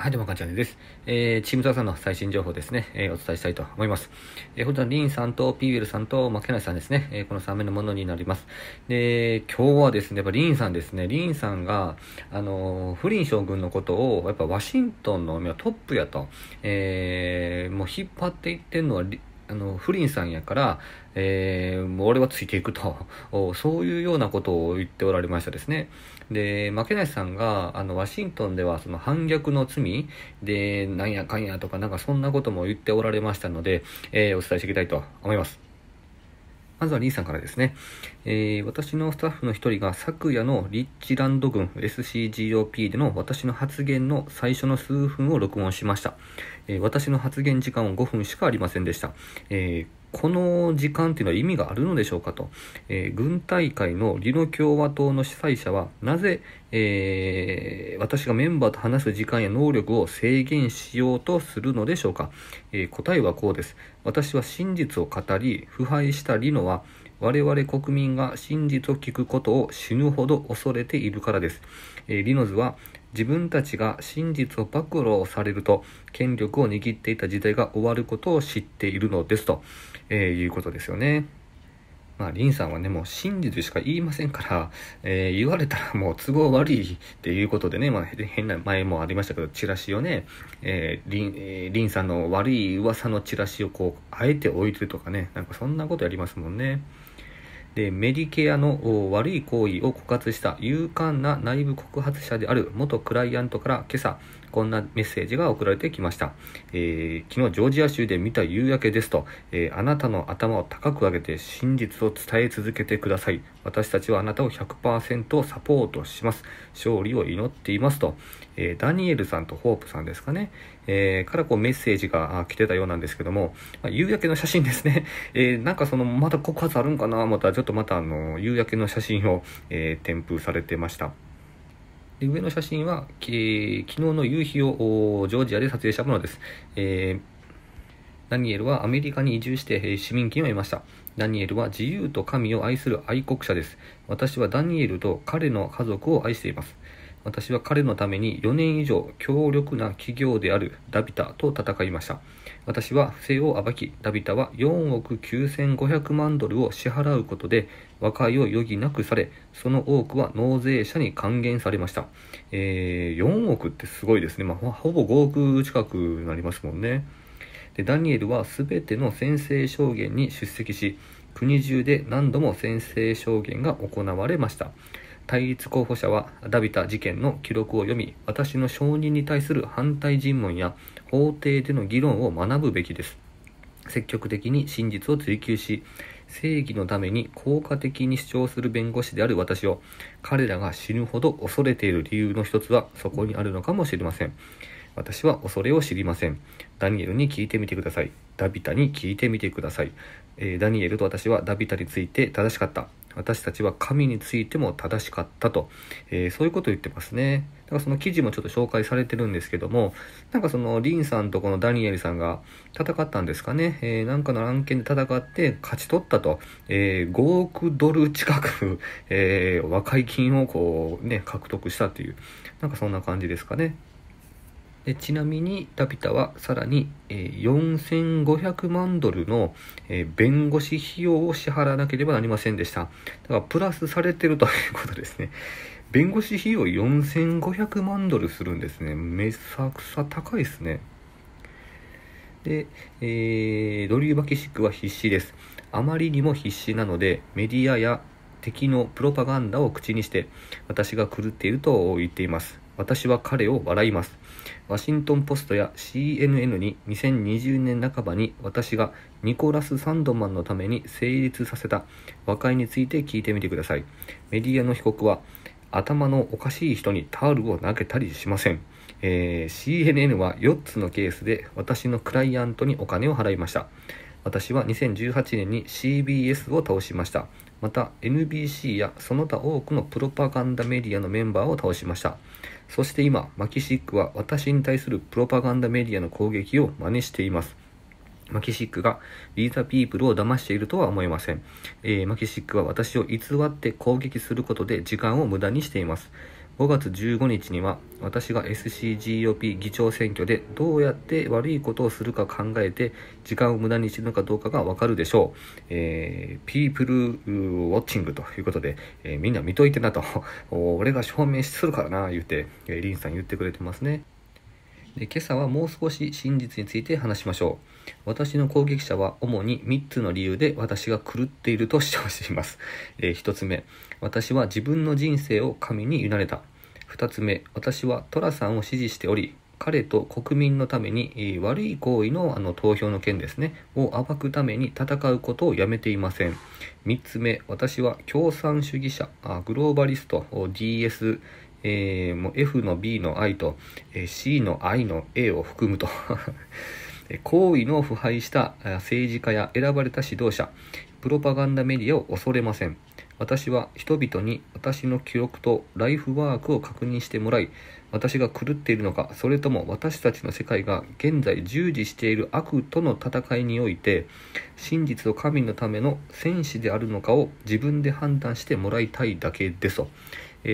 はい、どうも、かんちゃんです。えー、チームザさんの最新情報ですね、えー、お伝えしたいと思います。えー、本日はリンさんとピーウェルさんとまケナいさんですね、えー、この3名のものになります。で、今日はですね、やっぱリンさんですね、リンさんが、あのー、フリン将軍のことを、やっぱワシントンのトップやと、えー、もう引っ張っていってんのは、あの、フリンさんやから、えー、もう俺はついていくと、そういうようなことを言っておられましたですね。で、負けなしさんが、あの、ワシントンではその反逆の罪で、なんやかんやとか、なんかそんなことも言っておられましたので、えー、お伝えしていきたいと思います。まずはリーさんからですね。えー、私のスタッフの一人が昨夜のリッチランド軍 SCGOP での私の発言の最初の数分を録音しました。えー、私の発言時間は5分しかありませんでした。えーこの時間というのは意味があるのでしょうかと、えー、軍大会のリノ共和党の主催者はなぜ、えー、私がメンバーと話す時間や能力を制限しようとするのでしょうか、えー、答えはこうです私は真実を語り腐敗したリノは、我々国民が真実を聞くことを死ぬほど恐れているからです。えー、リノズは自分たちが真実を暴露されると権力を握っていた時代が終わることを知っているのですと、えー、いうことですよね。まあ、リンさんはね、もう真実しか言いませんから、えー、言われたらもう都合悪いっていうことでね、まあ、変な、前もありましたけど、チラシをね、えー、リン、えー、リンさんの悪い噂のチラシをこう、あえて置いてるとかね、なんかそんなことやりますもんね。えメディケアの悪い行為を枯渇した勇敢な内部告発者である元クライアントから今朝こんなメッセージが送られてきました、えー、昨日ジョージア州で見た夕焼けですと、えー、あなたの頭を高く上げて真実を伝え続けてください私たちはあなたを100%サポートします。勝利を祈っていますと、えー、ダニエルさんとホープさんですかね、えー、からこうメッセージが来てたようなんですけども、まあ、夕焼けの写真ですね。えー、なんかその、また告発あるんかなまたちょっとまたあの、夕焼けの写真を、え添付されてました。で上の写真は、えー、昨日の夕日をジョージアで撮影したものです。えーダニエルはアメリカに移住して市民権を得ました。ダニエルは自由と神を愛する愛国者です。私はダニエルと彼の家族を愛しています。私は彼のために4年以上強力な企業であるダビタと戦いました。私は不正を暴き、ダビタは4億9500万ドルを支払うことで和解を余儀なくされ、その多くは納税者に還元されました。えー、4億ってすごいですね。まあ、ほぼ5億近くなりますもんね。でダニエルは全ての宣誓証言に出席し国中で何度も宣誓証言が行われました対立候補者はダビタ事件の記録を読み私の承認に対する反対尋問や法廷での議論を学ぶべきです積極的に真実を追求し正義のために効果的に主張する弁護士である私を彼らが死ぬほど恐れている理由の一つはそこにあるのかもしれません私は恐れを知りません。ダニエルに聞いてみてください。ダビタに聞いてみてください。えー、ダニエルと私はダビタについて正しかった。私たちは神についても正しかったと、えー、そういうことを言ってますね。だからその記事もちょっと紹介されてるんですけども、なんかそのリンさんとこのダニエルさんが戦ったんですかね、えー、なんかの案件で戦って勝ち取ったと、えー、5億ドル近く、え和解金をこうね、獲得したという、なんかそんな感じですかね。でちなみにタピタはさらに、えー、4500万ドルの、えー、弁護士費用を支払わなければなりませんでした。だからプラスされてるということですね。弁護士費用4500万ドルするんですね。めさくさ高いですね。で、えー、ドリュー・バキシックは必死です。あまりにも必死なので、メディアや敵のプロパガンダを口にして、私が狂っていると言っています。私は彼を笑います。ワシントン・ポストや CNN に2020年半ばに私がニコラス・サンドマンのために成立させた和解について聞いてみてください。メディアの被告は頭のおかしい人にタオルを投げたりしません。えー、CNN は4つのケースで私のクライアントにお金を払いました。私は2018年に CBS を倒しました。また NBC やその他多くのプロパガンダメディアのメンバーを倒しました。そして今、マキシックは私に対するプロパガンダメディアの攻撃を真似しています。マキシックがリーザ・ピープルを騙しているとは思えません、えー、マキシックは私を偽って攻撃することで時間を無駄にしています。5月15日には私が SCGOP 議長選挙でどうやって悪いことをするか考えて時間を無駄にしてるのかどうかがわかるでしょう。えー、ピープルウォッチングということで、えー、みんな見といてなと、俺が証明するからな、言うて、えー、リンさん言ってくれてますね。で今朝はもう少し真実について話しましょう。私の攻撃者は主に3つの理由で私が狂っていると主張しています。えー、1つ目、私は自分の人生を神に委ねた。2つ目、私はトラさんを支持しており、彼と国民のために、えー、悪い行為のあの投票の件ですね、を暴くために戦うことをやめていません。3つ目、私は共産主義者、あグローバリスト、DS、えー、もう F の B の I と、え C の I の A を含むと 行為の腐敗した政治家や選ばれた指導者、プロパガンダメディアを恐れません。私は人々に私の記録とライフワークを確認してもらい、私が狂っているのか、それとも私たちの世界が現在従事している悪との戦いにおいて、真実と神のための戦士であるのかを自分で判断してもらいたいだけですと。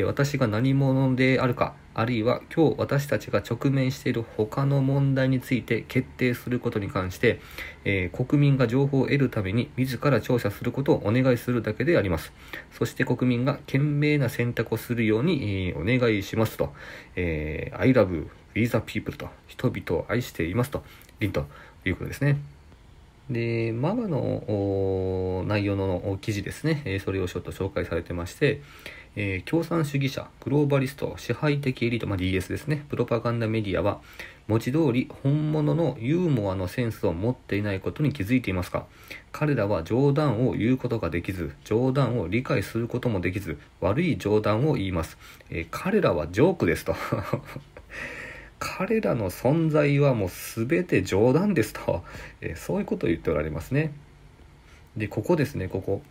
私が何者であるかあるいは今日私たちが直面している他の問題について決定することに関して、えー、国民が情報を得るために自ら調査することをお願いするだけでありますそして国民が賢明な選択をするように、えー、お願いしますと、えー、I love we the people と人々を愛していますと凛ということですねで、マガの内容の記事ですね、それをちょっと紹介されてまして、えー、共産主義者、グローバリスト、支配的エリート、まあ、DS ですね、プロパガンダメディアは、文字通り本物のユーモアのセンスを持っていないことに気づいていますか彼らは冗談を言うことができず、冗談を理解することもできず、悪い冗談を言います。えー、彼らはジョークですと。彼らの存在はもう全て冗談ですと、えー、そういうことを言っておられますね。で、ここですね、ここ。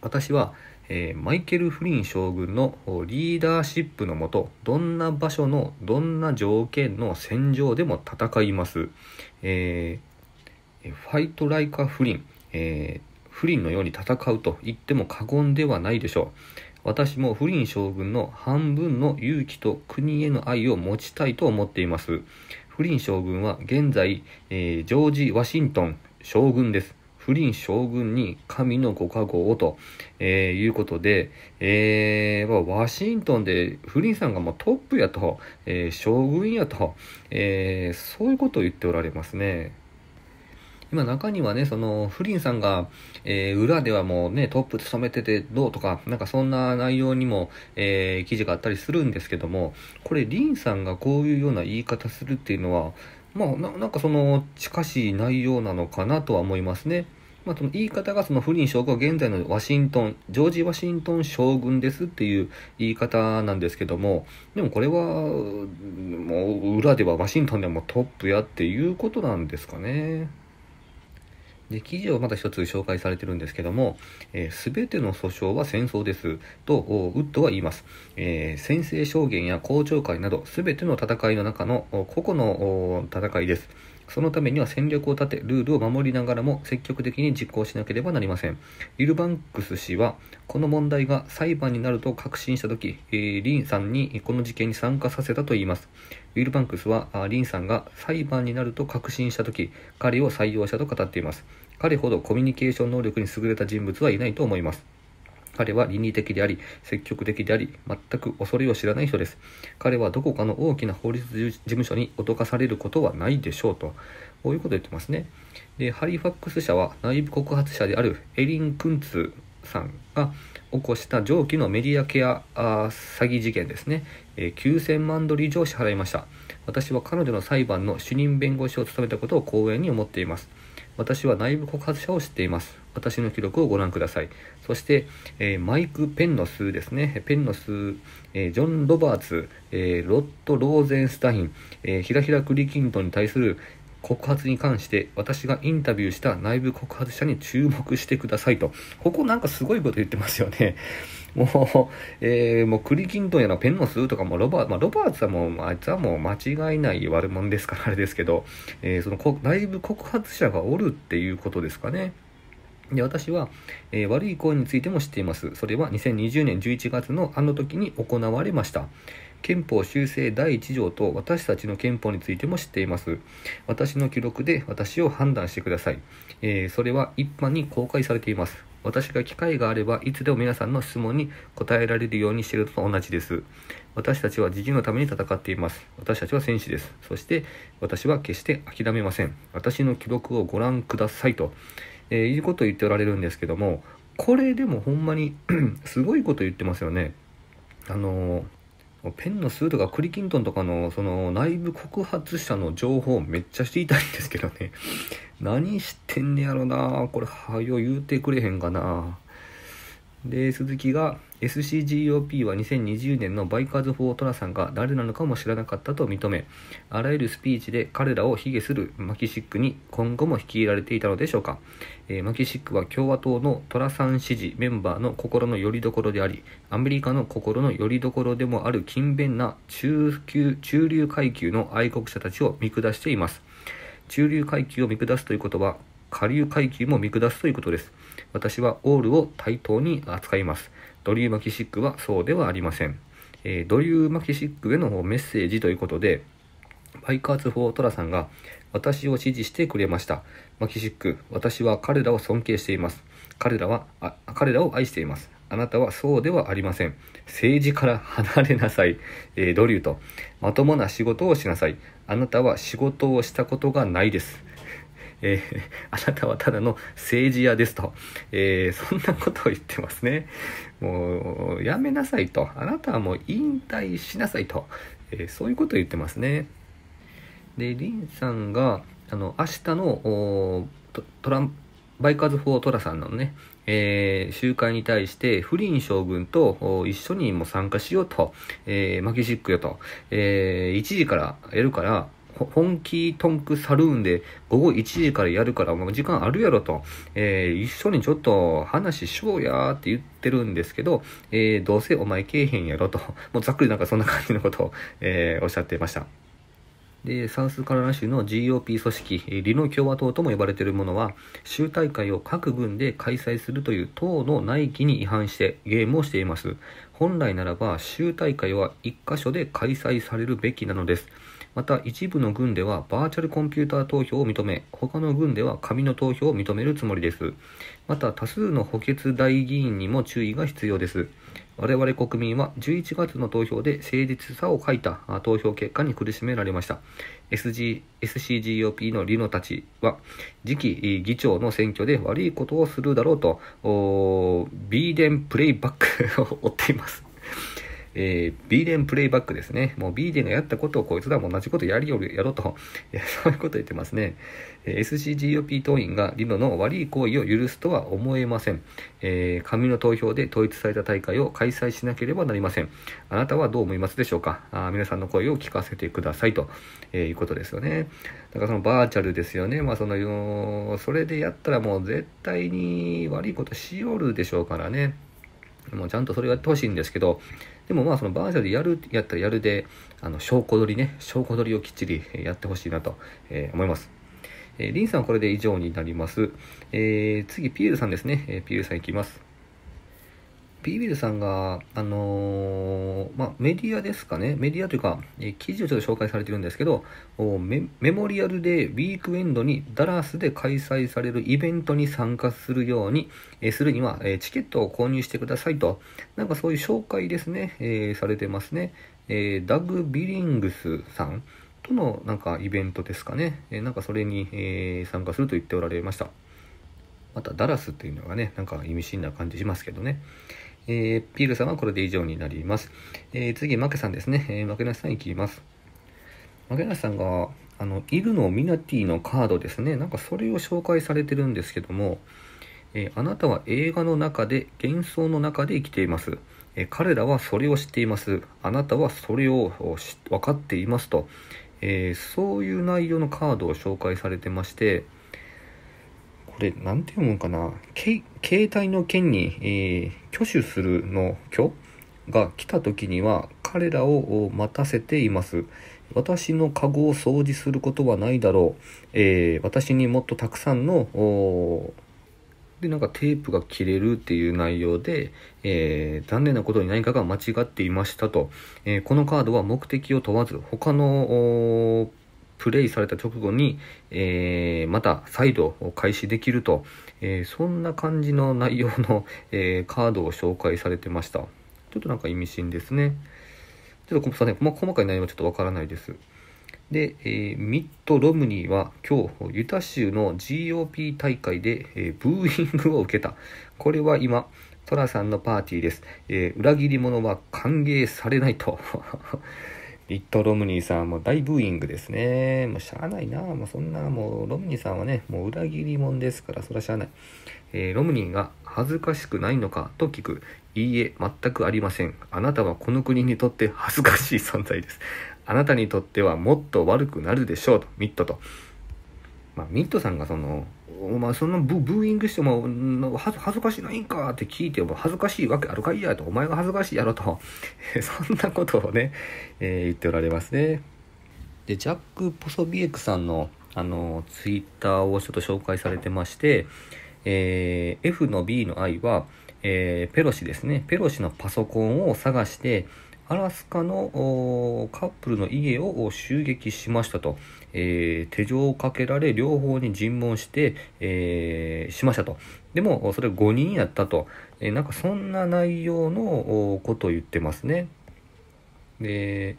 私は、えー、マイケル・フリン将軍のリーダーシップのもとどんな場所のどんな条件の戦場でも戦います、えー、ファイト・ライカ・フリン、えー、フリンのように戦うと言っても過言ではないでしょう私もフリン将軍の半分の勇気と国への愛を持ちたいと思っていますフリン将軍は現在、えジョージ・ワシントン将軍です不倫将軍に神のご加護をと、えー、いうことで、えー、ワシントンで不倫さんがもうトップやと、えー、将軍やと、えー、そういうことを言っておられますね。今中にはね、その、フリンさんが、えー、裏ではもうね、トップ務めててどうとか、なんかそんな内容にも、えー、記事があったりするんですけども、これ、リンさんがこういうような言い方するっていうのは、まあなんかその近しい内容なのかなとは思いますね。まあ、その言い方がその不倫将軍は現在のワシントン、ジョージ・ワシントン将軍ですっていう言い方なんですけども、でもこれは、もう裏ではワシントンでもトップやっていうことなんですかね。で記事をまた一つ紹介されてるんですけども、えー、全ての訴訟は戦争ですとウッドは言います、えー、宣誓証言や公聴会など全ての戦いの中の個々の戦いですそのためには戦略を立て、ルールを守りながらも積極的に実行しなければなりません。イルバンクス氏は、この問題が裁判になると確信したとき、えー、リンさんにこの事件に参加させたといいます。ウィルバンクスは、リンさんが裁判になると確信したとき、彼を採用したと語っています。彼ほどコミュニケーション能力に優れた人物はいないと思います。彼は倫理的であり、積極的であり、全く恐れを知らない人です。彼はどこかの大きな法律事務所に脅かされることはないでしょうと。こういうことを言ってますね。で、ハリファックス社は内部告発者であるエリン・クンツさんが起こした上記のメディアケア詐欺事件ですね、えー、9000万ドル以上支払いました。私は彼女の裁判の主任弁護士を務めたことを光栄に思っています。私は内部告発者を知っています。私の記録をご覧ください。そして、えー、マイク・ペンノスですね。ペンノス、えー、ジョン・ロバーツ、えー、ロット・ローゼンスタイン、えー、ヒラヒラ・クリキントンに対する告発に関して私がインタビューした内部告発者に注目してくださいと。ここなんかすごいこと言ってますよね。もう、えー、もう栗きんとんやな、ペンの巣とかもロバー、まあ、ロバーツはもう、あいつはもう間違いない悪者ですからあれですけど、えー、その内部告発者がおるっていうことですかね。で私は、えー、悪い行為についても知っています。それは2020年11月のあの時に行われました。憲法修正第1条と私たちの憲法についても知っています。私の記録で私を判断してください。えー、それは一般に公開されています。私が機会があればいつでも皆さんの質問に答えられるようにしていると同じです。私たちは自治のために戦っています。私たちは戦士です。そして私は決して諦めません。私の記録をご覧くださいと、えー、いうことを言っておられるんですけども、これでもほんまに すごいこと言ってますよね。あのーペンの数とかクリキントンとかのその内部告発者の情報めっちゃ知りたいんですけどね。何してんねやろなこれ、はよ言うてくれへんかなで、鈴木が SCGOP は2020年のバイカーズ・フォー・トラさんが誰なのかも知らなかったと認め、あらゆるスピーチで彼らを卑下するマキシックに今後も率いられていたのでしょうか。えー、マキシックは共和党のトラさん支持メンバーの心の拠り所であり、アメリカの心の拠り所でもある勤勉な中級中流階級の愛国者たちを見下しています。中流階級を見下すということは、下流階級も見下すということです。私はオールを対等に扱います。ドリュー・マキシックはそうではありません。えー、ドリュー・マキシックへのメッセージということで、バイカーズ・フォー・トラさんが私を支持してくれました。マキシック、私は彼らを尊敬しています。彼らは、あ彼らを愛しています。あなたはそうではありません。政治から離れなさい。えー、ドリューと。まともな仕事をしなさい。あなたは仕事をしたことがないです。えー、あなたはただの政治家ですと、えー、そんなことを言ってますね。もう、やめなさいと、あなたはもう引退しなさいと、えー、そういうことを言ってますね。で、リンさんが、あの、明日のトランプ、バイカーズ・フォー・トラさんのね、えー、集会に対してフリン将軍と一緒にも参加しようと、えー、負けしっくよと、えー、1時からやるから本気トンクサルーンで午後1時からやるから、もう時間あるやろと、えー、一緒にちょっと話しようやって言ってるんですけど、えー、どうせお前けえへんやろと、もうざっくりなんかそんな感じのことを、えー、おっしゃってました。で、サウスカロライナ州の GOP 組織、リノ共和党とも呼ばれているものは、州大会を各軍で開催するという党の内規に違反してゲームをしています。本来ならば、州大会は1カ所で開催されるべきなのです。また一部の軍ではバーチャルコンピューター投票を認め他の軍では紙の投票を認めるつもりですまた多数の補欠代議員にも注意が必要です我々国民は11月の投票で誠実さを欠いた投票結果に苦しめられました SG SCGOP のリノたちは次期議長の選挙で悪いことをするだろうとビーデンプレイバックを追っていますえー、デンプレイバックですね。もうビーデンがやったことをこいつらも同じことやりよるやろと、そういうこと言ってますね。えー、SCGOP 党員がリノの悪い行為を許すとは思えません、えー、紙の投票で統一された大会を開催しなければなりません。あなたはどう思いますでしょうかあ皆さんの声を聞かせてくださいと、えいうことですよね。だからそのバーチャルですよね。まあその、それでやったらもう絶対に悪いことしよるでしょうからね。もうちゃんとそれをやってほしいんですけど、でもまあそのバーチャルでやる、やったらやるで、あの、証拠取りね、証拠取りをきっちりやってほしいなと、え思います。えー、リンさんはこれで以上になります。えー、次、ピエールさんですね。えー、ピエールさんいきます。ビービルさんが、あのー、まあ、メディアですかね、メディアというか、え記事をちょっと紹介されてるんですけど、メモリアルデーウィークエンドにダラスで開催されるイベントに参加するように、えするには、えチケットを購入してくださいと、なんかそういう紹介ですね、えー、されてますね。えー、ダグ・ビリングスさんとのなんかイベントですかね、えなんかそれに、え参加すると言っておられました。またダラスっていうのがね、なんか意味深な感じしますけどね。えー、ピールさんはこれで以上になります。えー、次、マケさんですね。えー、マケナさんいきます。マケナしさんが、あの、イルのミナティのカードですね。なんかそれを紹介されてるんですけども、えー、あなたは映画の中で、幻想の中で生きています。えー、彼らはそれを知っています。あなたはそれを分かっていますと、えー、そういう内容のカードを紹介されてまして、これ、なんて読むんかな。携帯の件に、えー、挙手するの挙が来た時には、彼らを待たせています。私のカゴを掃除することはないだろう。えー、私にもっとたくさんの、で、なんかテープが切れるっていう内容で、えー、残念なことに何かが間違っていましたと。えー、このカードは目的を問わず、他の、プレイされた直後に、えー、また再度開始できると、えー、そんな感じの内容の、えー、カードを紹介されてました。ちょっとなんか意味深ですね。ちょっとすいませ細かい内容はちょっとわからないです。で、えー、ミッド・ロムニーは今日、ユタ州の GOP 大会で、えー、ブーイングを受けた。これは今、トラさんのパーティーです。えー、裏切り者は歓迎されないと。リット・ロムニーさんも大ブーイングですね。もうしゃあないな。もうそんな、もうロムニーさんはね、もう裏切り者ですから、それはしゃあない。えー、ロムニーが恥ずかしくないのかと聞く。いいえ、全くありません。あなたはこの国にとって恥ずかしい存在です。あなたにとってはもっと悪くなるでしょうと、ミッドと。まあ、ミッドさんがその、お前そんなブブーイングしても恥ずかしないんかって聞いても恥ずかしいわけあるかいやとお前が恥ずかしいやろと そんなことをね、えー、言っておられますね。でジャック・ポソビエクさんのあのツイッターをちょっと紹介されてまして、えー、F の B の I は、えー、ペロシですねペロシのパソコンを探してアラスカのカップルの家を襲撃しましたと、えー、手錠をかけられ両方に尋問して、えー、しましたとでもそれ5人やったと、えー、なんかそんな内容のことを言ってますねで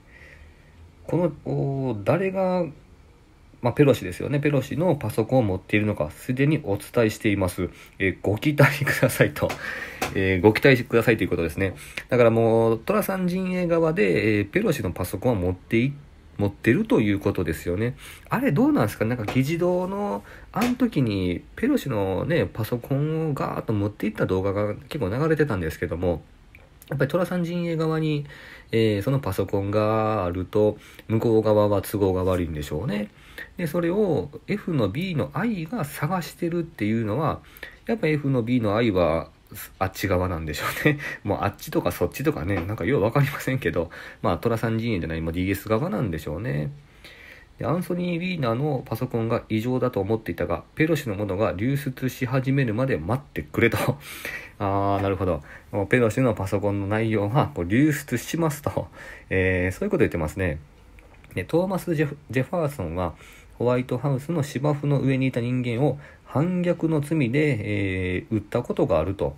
この誰がまあ、ペロシですよね。ペロシのパソコンを持っているのか、すでにお伝えしています。えー、ご期待くださいと、えー、ご期待くださいということですね。だからもう、トラさん陣営側で、えー、ペロシのパソコンを持ってい持ってるということですよね。あれどうなんですかなんか議事堂の、あの時にペロシのね、パソコンをガーッと持っていった動画が結構流れてたんですけども、やっぱり寅さん陣営側に、えー、そのパソコンがあると、向こう側は都合が悪いんでしょうね。でそれを F の B の I が探してるっていうのはやっぱ F の B の I はあっち側なんでしょうね。もうあっちとかそっちとかね、なんかよう分かりませんけど、まあ、寅さん陣営じゃない、も DS 側なんでしょうね。でアンソニー・リーナーのパソコンが異常だと思っていたが、ペロシのものが流出し始めるまで待ってくれと。あー、なるほど。ペロシのパソコンの内容がこう流出しますと、えー、そういうこと言ってますね。でトーマス・ジェファーソンはホワイトハウスの芝生の上にいた人間を反逆の罪で、えー、撃ったことがあると、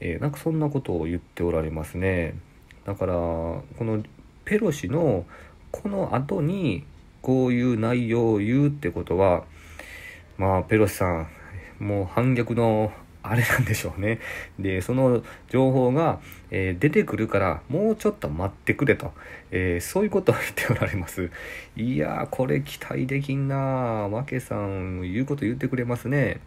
えー、なんかそんなことを言っておられますねだからこのペロシのこの後にこういう内容を言うってことはまあペロシさんもう反逆のあれなんでしょうね。で、その情報が、えー、出てくるから、もうちょっと待ってくれと、えー、そういうことを言っておられます。いやー、これ期待できんなー。わけさん、言うこと言ってくれますね。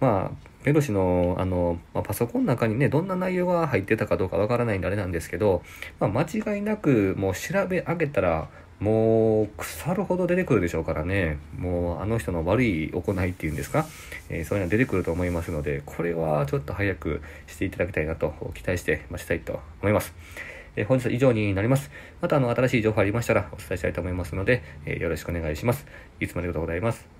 まあ、ペロシのあの、まあ、パソコンの中にね、どんな内容が入ってたかどうかわからないんであれなんですけど、まあ、間違いなくもう調べ上げたらもう腐るほど出てくるでしょうからねもうあの人の悪い行いっていうんですか、えー、そういうの出てくると思いますのでこれはちょっと早くしていただきたいなと期待して待ちたいと思います、えー、本日は以上になりますまたあの新しい情報ありましたらお伝えしたいと思いますので、えー、よろしくお願いしますいつもありがとうございます